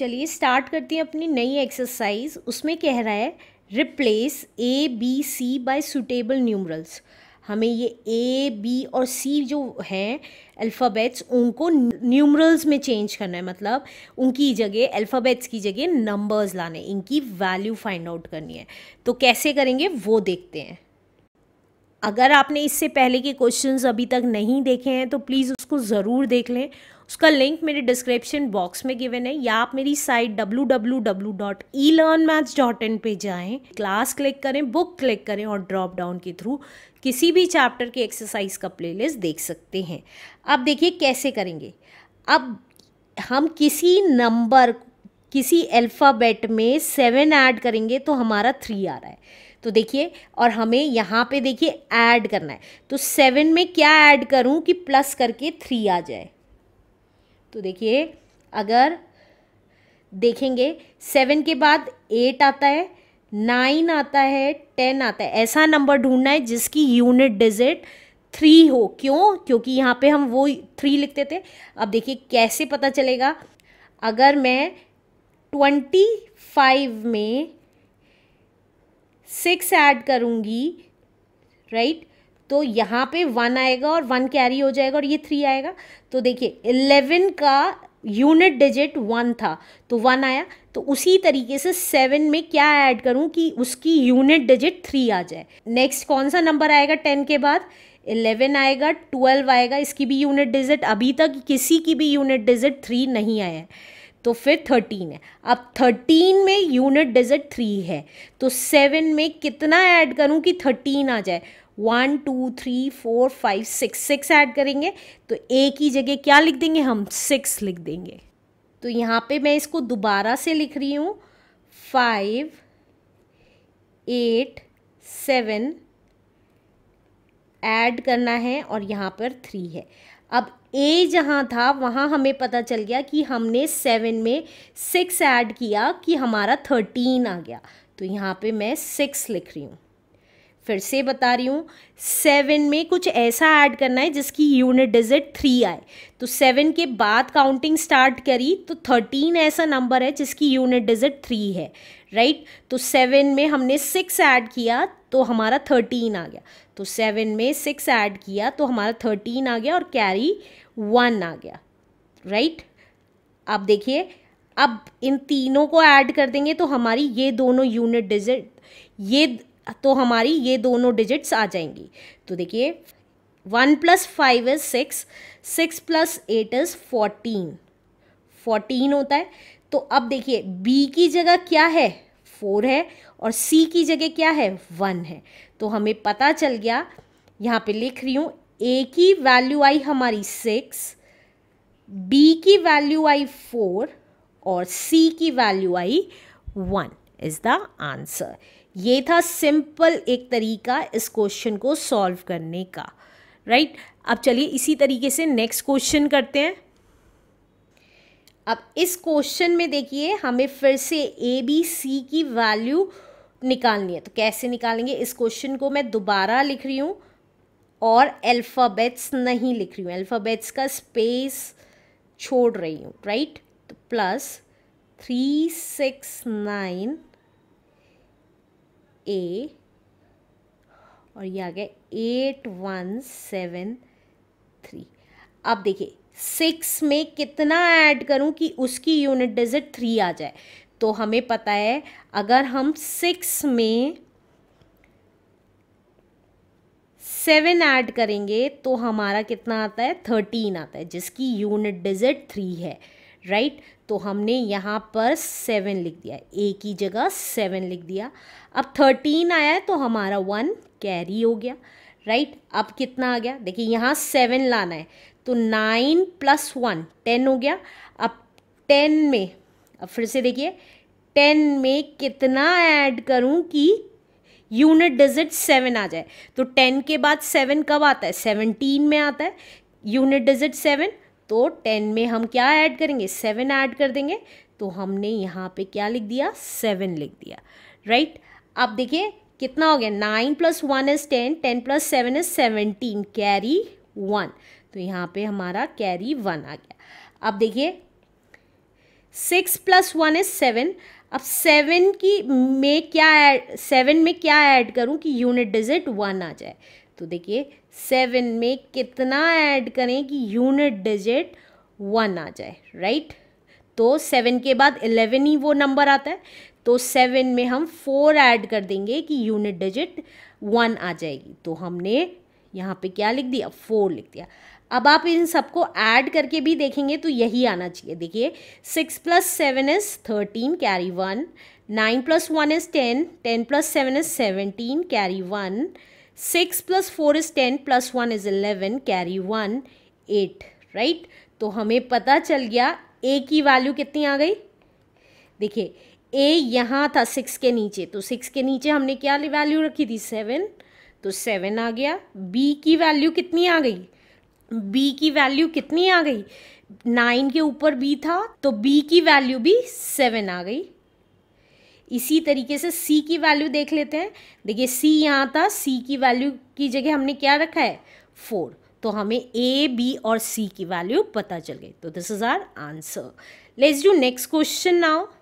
चलिए स्टार्ट करती हैं अपनी नई एक्सरसाइज उसमें कह रहा है replace A B C by suitable numerals हमें ये ए बी और सी जो हैं अल्फ़ाबेट्स उनको न्यूमरल्स में चेंज करना है मतलब उनकी जगह अल्फ़ाबेट्स की जगह नंबर्स लाने इनकी वैल्यू फाइंड आउट करनी है तो कैसे करेंगे वो देखते हैं अगर आपने इससे पहले के क्वेश्चंस अभी तक नहीं देखे हैं तो प्लीज़ उसको ज़रूर देख लें उसका लिंक मेरे डिस्क्रिप्शन बॉक्स में गिवन है या आप मेरी साइट www.elearnmaths.in पे जाएं क्लास क्लिक करें बुक क्लिक करें और ड्रॉप डाउन के थ्रू किसी भी चैप्टर के एक्सरसाइज का प्लेलिस्ट देख सकते हैं अब देखिए कैसे करेंगे अब हम किसी नंबर किसी अल्फ़ाबेट में सेवन ऐड करेंगे तो हमारा थ्री आ रहा है तो देखिए और हमें यहाँ पे देखिए ऐड करना है तो सेवन में क्या ऐड करूँ कि प्लस करके थ्री आ जाए तो देखिए अगर देखेंगे सेवन के बाद एट आता है नाइन आता है टेन आता है ऐसा नंबर ढूंढना है जिसकी यूनिट डिजिट थ्री हो क्यों क्योंकि यहाँ पे हम वो थ्री लिखते थे अब देखिए कैसे पता चलेगा अगर मैं ट्वेंटी फाइव में सिक्स ऐड करूँगी राइट तो यहाँ पे वन आएगा और वन कैरी हो जाएगा और ये थ्री आएगा तो देखिए इलेवन का यूनिट डिजिट वन था तो वन आया तो उसी तरीके से सेवन में क्या ऐड करूँ कि उसकी यूनिट डिजिट थ्री आ जाए नेक्स्ट कौन सा नंबर आएगा टेन के बाद इलेवन आएगा ट्वेल्व आएगा इसकी भी यूनिट डिजिट अभी तक किसी की भी यूनिट डिजिट थ्री नहीं आया है तो फिर थर्टीन है अब थर्टीन में यूनिट डिजिट थ्री है तो सेवन में कितना ऐड करूं कि थर्टीन आ जाए one two three four five six six add करेंगे तो एक ही जगह क्या लिख देंगे हम सिक्स लिख देंगे तो यहाँ पे मैं इसको दोबारा से लिख रही हूँ फाइव एट सेवन ऐड करना है और यहाँ पर थ्री है अब ए जहाँ था वहाँ हमें पता चल गया कि हमने सेवन में सिक्स ऐड किया कि हमारा थर्टीन आ गया तो यहाँ पे मैं सिक्स लिख रही हूँ फिर से बता रही हूँ सेवन में कुछ ऐसा ऐड करना है जिसकी यूनिट डिजिट थ्री आए तो सेवन के बाद काउंटिंग स्टार्ट करी तो थर्टीन ऐसा नंबर है जिसकी यूनिट डिजिट थ्री है राइट right? तो सेवन में हमने सिक्स ऐड किया तो हमारा थर्टीन आ गया तो सेवन में सिक्स ऐड किया तो हमारा थर्टीन आ गया और कैरी वन आ गया राइट right? आप देखिए अब इन तीनों को ऐड कर देंगे तो हमारी ये दोनों यूनिट डिजिट ये तो हमारी ये दोनों डिजिट्स आ जाएंगी तो देखिए one plus five is six six plus eight is fourteen fourteen होता है तो अब देखिए बी की जगह क्या है फोर है और सी की जगह क्या है वन है तो हमें पता चल गया यहाँ पे लिख रही हूँ ए की वैल्यू आई हमारी सिक्स बी की वैल्यू आई फोर और सी की वैल्यू आई वन इज़ द आंसर ये था सिंपल एक तरीका इस क्वेश्चन को सॉल्व करने का राइट right? अब चलिए इसी तरीके से नेक्स्ट क्वेश्चन करते हैं अब इस क्वेश्चन में देखिए हमें फिर से ए बी सी की वैल्यू निकालनी है तो कैसे निकालेंगे इस क्वेश्चन को मैं दोबारा लिख रही हूँ और अल्फ़ाबेट्स नहीं लिख रही हूँ अल्फ़ाबेट्स का स्पेस छोड़ रही हूँ राइट तो plus three six nine A और ये आ गया एट वन सेवन थ्री अब देखिए सिक्स में कितना ऐड करूं कि उसकी यूनिट डिजिट थ्री आ जाए तो हमें पता है अगर हम सिक्स में सेवन ऐड करेंगे तो हमारा कितना आता है थर्टीन आता है जिसकी यूनिट डिजिट थ्री है राइट right? तो हमने यहाँ पर सेवन लिख दिया ए की जगह सेवन लिख दिया अब थर्टीन आया है तो हमारा वन कैरी हो गया राइट right? अब कितना आ गया देखिए यहाँ सेवन लाना है तो नाइन प्लस वन टेन हो गया अब टेन में अब फिर से देखिए टेन में कितना ऐड करूँ कि यूनिट डिजिट सेवन आ जाए तो टेन के बाद सेवन कब आता है सेवनटीन में आता है यूनिट डिजिट सेवन तो टेन में हम क्या ऐड करेंगे सेवन ऐड कर देंगे तो हमने यहाँ पे क्या लिख दिया सेवन लिख दिया राइट अब देखिए कितना हो गया nine plus one is ten ten plus seven is seventeen carry one तो यहाँ पे हमारा कैरी वन आ गया अब देखिए six plus one is seven अब सेवन की में क्या सेवन में क्या ऐड करूं कि यूनिट डिजिट वन आ जाए तो देखिए सेवन में कितना ऐड करें कि यूनिट डिजिट वन आ जाए राइट तो सेवन के बाद इलेवन ही वो नंबर आता है तो सेवन में हम फोर ऐड कर देंगे कि यूनिट डिजिट वन आ जाएगी तो हमने यहाँ पे क्या लिख दिया फोर लिख दिया अब आप इन सबको ऐड करके भी देखेंगे तो यही आना चाहिए देखिए six plus seven is thirteen carry one nine plus one is ten ten plus seven is seventeen carry one six plus four is ten plus one is eleven carry one eight right तो हमें पता चल गया ए की value कितनी आ गई देखिए ए यहाँ था सिक्स के नीचे तो सिक्स के नीचे हमने क्या वैल्यू रखी थी सेवन तो सेवन आ गया बी की वैल्यू कितनी आ गई बी की वैल्यू कितनी आ गई नाइन के ऊपर बी था तो बी की वैल्यू भी सेवन आ गई इसी तरीके से सी की वैल्यू देख लेते हैं देखिए सी यहाँ था सी की वैल्यू की जगह हमने क्या रखा है फोर तो हमें ए बी और सी की वैल्यू पता चल गई तो this is our answer let's do next question now